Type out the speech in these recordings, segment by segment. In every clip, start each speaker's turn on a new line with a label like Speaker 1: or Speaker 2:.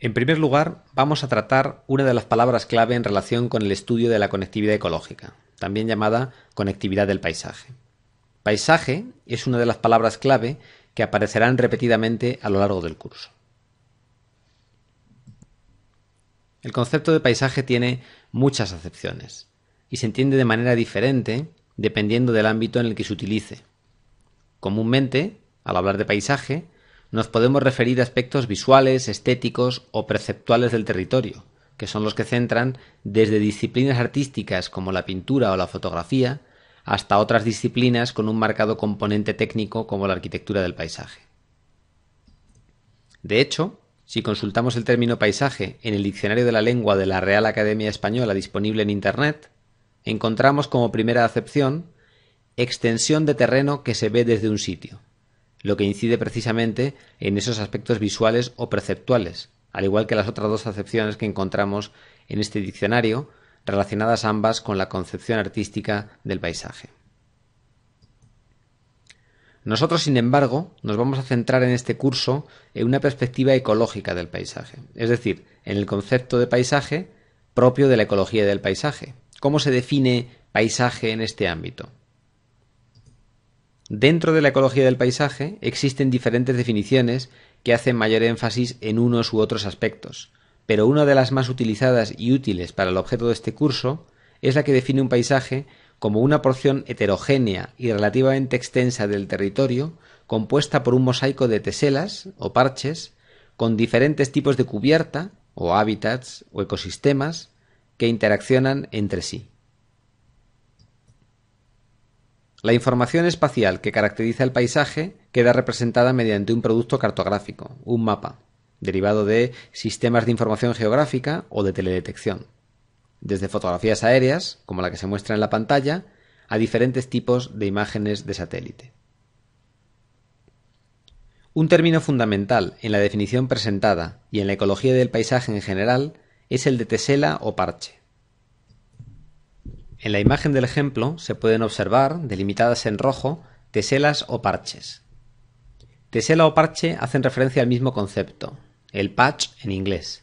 Speaker 1: En primer lugar, vamos a tratar una de las palabras clave en relación con el estudio de la conectividad ecológica, también llamada conectividad del paisaje. Paisaje es una de las palabras clave que aparecerán repetidamente a lo largo del curso. El concepto de paisaje tiene muchas acepciones y se entiende de manera diferente dependiendo del ámbito en el que se utilice. Comúnmente, al hablar de paisaje, nos podemos referir a aspectos visuales, estéticos o perceptuales del territorio, que son los que centran desde disciplinas artísticas como la pintura o la fotografía, hasta otras disciplinas con un marcado componente técnico como la arquitectura del paisaje. De hecho, si consultamos el término paisaje en el diccionario de la lengua de la Real Academia Española disponible en Internet, encontramos como primera acepción extensión de terreno que se ve desde un sitio lo que incide precisamente en esos aspectos visuales o perceptuales, al igual que las otras dos acepciones que encontramos en este diccionario, relacionadas ambas con la concepción artística del paisaje. Nosotros, sin embargo, nos vamos a centrar en este curso en una perspectiva ecológica del paisaje, es decir, en el concepto de paisaje propio de la ecología del paisaje. ¿Cómo se define paisaje en este ámbito? Dentro de la ecología del paisaje existen diferentes definiciones que hacen mayor énfasis en unos u otros aspectos, pero una de las más utilizadas y útiles para el objeto de este curso es la que define un paisaje como una porción heterogénea y relativamente extensa del territorio compuesta por un mosaico de teselas o parches con diferentes tipos de cubierta o hábitats o ecosistemas que interaccionan entre sí. La información espacial que caracteriza el paisaje queda representada mediante un producto cartográfico, un mapa, derivado de sistemas de información geográfica o de teledetección. Desde fotografías aéreas, como la que se muestra en la pantalla, a diferentes tipos de imágenes de satélite. Un término fundamental en la definición presentada y en la ecología del paisaje en general es el de tesela o parche. En la imagen del ejemplo se pueden observar, delimitadas en rojo, teselas o parches. Tesela o parche hacen referencia al mismo concepto, el patch en inglés,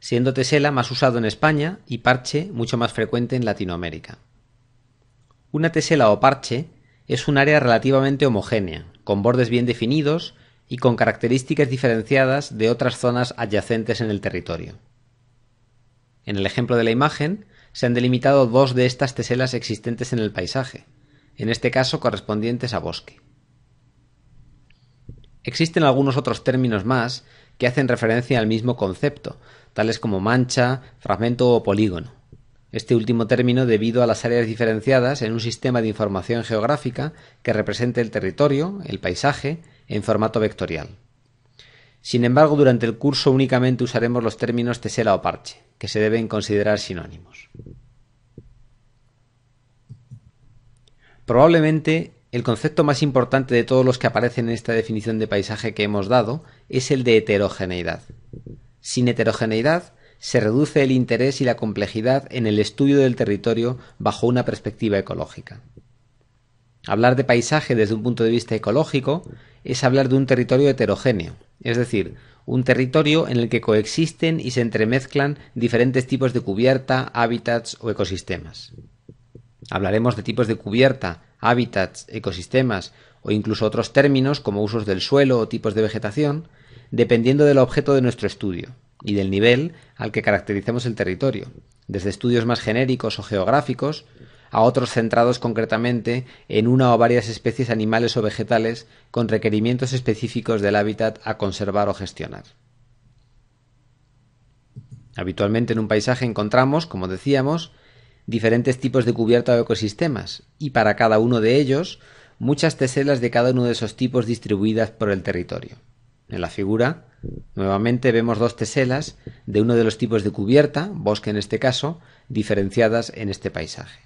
Speaker 1: siendo tesela más usado en España y parche mucho más frecuente en Latinoamérica. Una tesela o parche es un área relativamente homogénea, con bordes bien definidos y con características diferenciadas de otras zonas adyacentes en el territorio. En el ejemplo de la imagen, se han delimitado dos de estas teselas existentes en el paisaje, en este caso correspondientes a bosque. Existen algunos otros términos más que hacen referencia al mismo concepto, tales como mancha, fragmento o polígono. Este último término debido a las áreas diferenciadas en un sistema de información geográfica que represente el territorio, el paisaje, en formato vectorial. Sin embargo, durante el curso únicamente usaremos los términos tesela o parche, que se deben considerar sinónimos. Probablemente el concepto más importante de todos los que aparecen en esta definición de paisaje que hemos dado es el de heterogeneidad. Sin heterogeneidad se reduce el interés y la complejidad en el estudio del territorio bajo una perspectiva ecológica. Hablar de paisaje desde un punto de vista ecológico es hablar de un territorio heterogéneo, es decir, un territorio en el que coexisten y se entremezclan diferentes tipos de cubierta, hábitats o ecosistemas. Hablaremos de tipos de cubierta, hábitats, ecosistemas o incluso otros términos como usos del suelo o tipos de vegetación, dependiendo del objeto de nuestro estudio y del nivel al que caractericemos el territorio, desde estudios más genéricos o geográficos, a otros centrados concretamente en una o varias especies animales o vegetales con requerimientos específicos del hábitat a conservar o gestionar. Habitualmente en un paisaje encontramos, como decíamos, diferentes tipos de cubierta o ecosistemas, y para cada uno de ellos muchas teselas de cada uno de esos tipos distribuidas por el territorio. En la figura, nuevamente vemos dos teselas de uno de los tipos de cubierta, bosque en este caso, diferenciadas en este paisaje.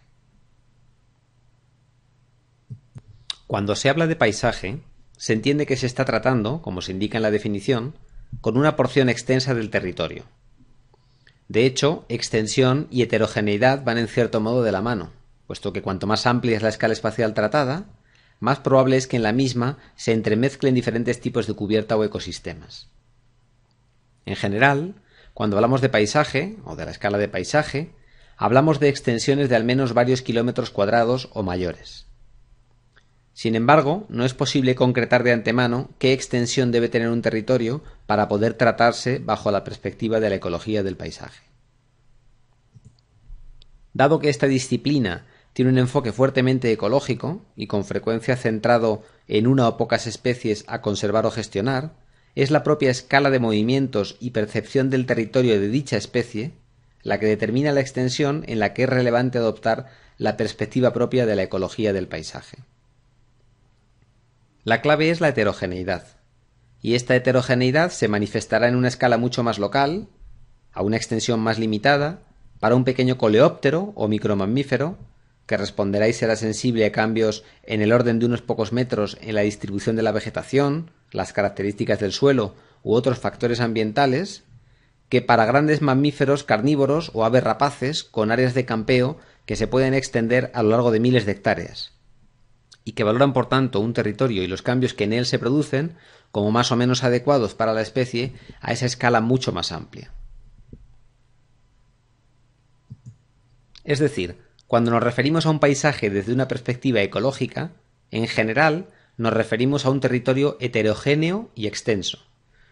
Speaker 1: Cuando se habla de paisaje, se entiende que se está tratando, como se indica en la definición, con una porción extensa del territorio. De hecho, extensión y heterogeneidad van en cierto modo de la mano, puesto que cuanto más amplia es la escala espacial tratada, más probable es que en la misma se entremezclen diferentes tipos de cubierta o ecosistemas. En general, cuando hablamos de paisaje, o de la escala de paisaje, hablamos de extensiones de al menos varios kilómetros cuadrados o mayores. Sin embargo, no es posible concretar de antemano qué extensión debe tener un territorio para poder tratarse bajo la perspectiva de la ecología del paisaje. Dado que esta disciplina tiene un enfoque fuertemente ecológico y con frecuencia centrado en una o pocas especies a conservar o gestionar, es la propia escala de movimientos y percepción del territorio de dicha especie la que determina la extensión en la que es relevante adoptar la perspectiva propia de la ecología del paisaje. La clave es la heterogeneidad. Y esta heterogeneidad se manifestará en una escala mucho más local, a una extensión más limitada, para un pequeño coleóptero o micromamífero, que responderá y será sensible a cambios en el orden de unos pocos metros en la distribución de la vegetación, las características del suelo u otros factores ambientales, que para grandes mamíferos carnívoros o aves rapaces con áreas de campeo que se pueden extender a lo largo de miles de hectáreas y que valoran por tanto un territorio y los cambios que en él se producen como más o menos adecuados para la especie a esa escala mucho más amplia. Es decir, cuando nos referimos a un paisaje desde una perspectiva ecológica, en general nos referimos a un territorio heterogéneo y extenso,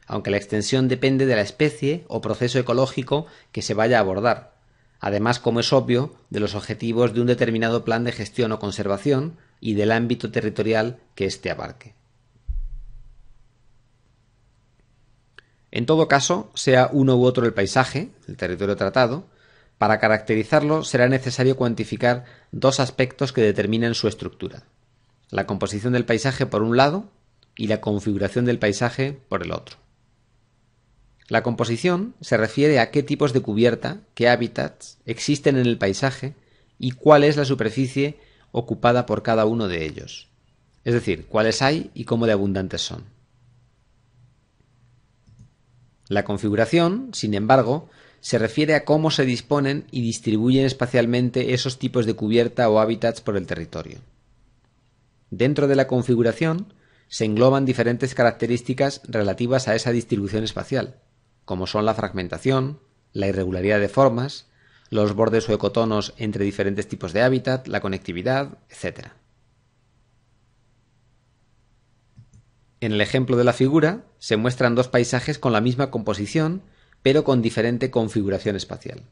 Speaker 1: aunque la extensión depende de la especie o proceso ecológico que se vaya a abordar, además, como es obvio, de los objetivos de un determinado plan de gestión o conservación, y del ámbito territorial que éste abarque. En todo caso, sea uno u otro el paisaje, el territorio tratado, para caracterizarlo será necesario cuantificar dos aspectos que determinan su estructura. La composición del paisaje por un lado y la configuración del paisaje por el otro. La composición se refiere a qué tipos de cubierta, qué hábitats existen en el paisaje y cuál es la superficie ocupada por cada uno de ellos, es decir, cuáles hay y cómo de abundantes son. La configuración, sin embargo, se refiere a cómo se disponen y distribuyen espacialmente esos tipos de cubierta o hábitats por el territorio. Dentro de la configuración se engloban diferentes características relativas a esa distribución espacial, como son la fragmentación, la irregularidad de formas, los bordes o ecotonos entre diferentes tipos de hábitat, la conectividad, etc. En el ejemplo de la figura se muestran dos paisajes con la misma composición, pero con diferente configuración espacial.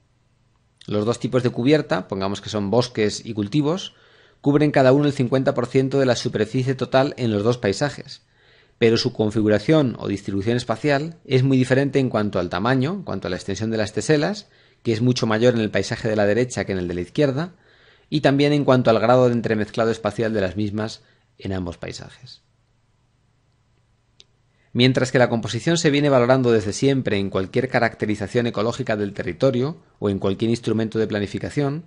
Speaker 1: Los dos tipos de cubierta, pongamos que son bosques y cultivos, cubren cada uno el 50% de la superficie total en los dos paisajes, pero su configuración o distribución espacial es muy diferente en cuanto al tamaño, en cuanto a la extensión de las teselas, que es mucho mayor en el paisaje de la derecha que en el de la izquierda, y también en cuanto al grado de entremezclado espacial de las mismas en ambos paisajes. Mientras que la composición se viene valorando desde siempre en cualquier caracterización ecológica del territorio o en cualquier instrumento de planificación,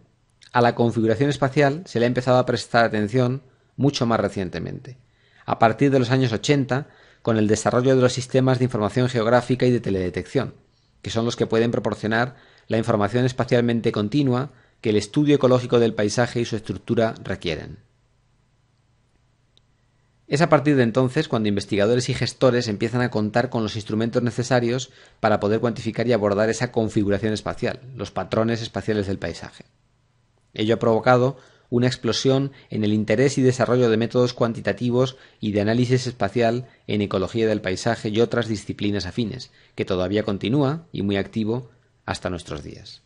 Speaker 1: a la configuración espacial se le ha empezado a prestar atención mucho más recientemente, a partir de los años 80 con el desarrollo de los sistemas de información geográfica y de teledetección, que son los que pueden proporcionar la información espacialmente continua que el estudio ecológico del paisaje y su estructura requieren. Es a partir de entonces cuando investigadores y gestores empiezan a contar con los instrumentos necesarios para poder cuantificar y abordar esa configuración espacial, los patrones espaciales del paisaje. Ello ha provocado una explosión en el interés y desarrollo de métodos cuantitativos y de análisis espacial en ecología del paisaje y otras disciplinas afines, que todavía continúa y muy activo hasta nuestros días.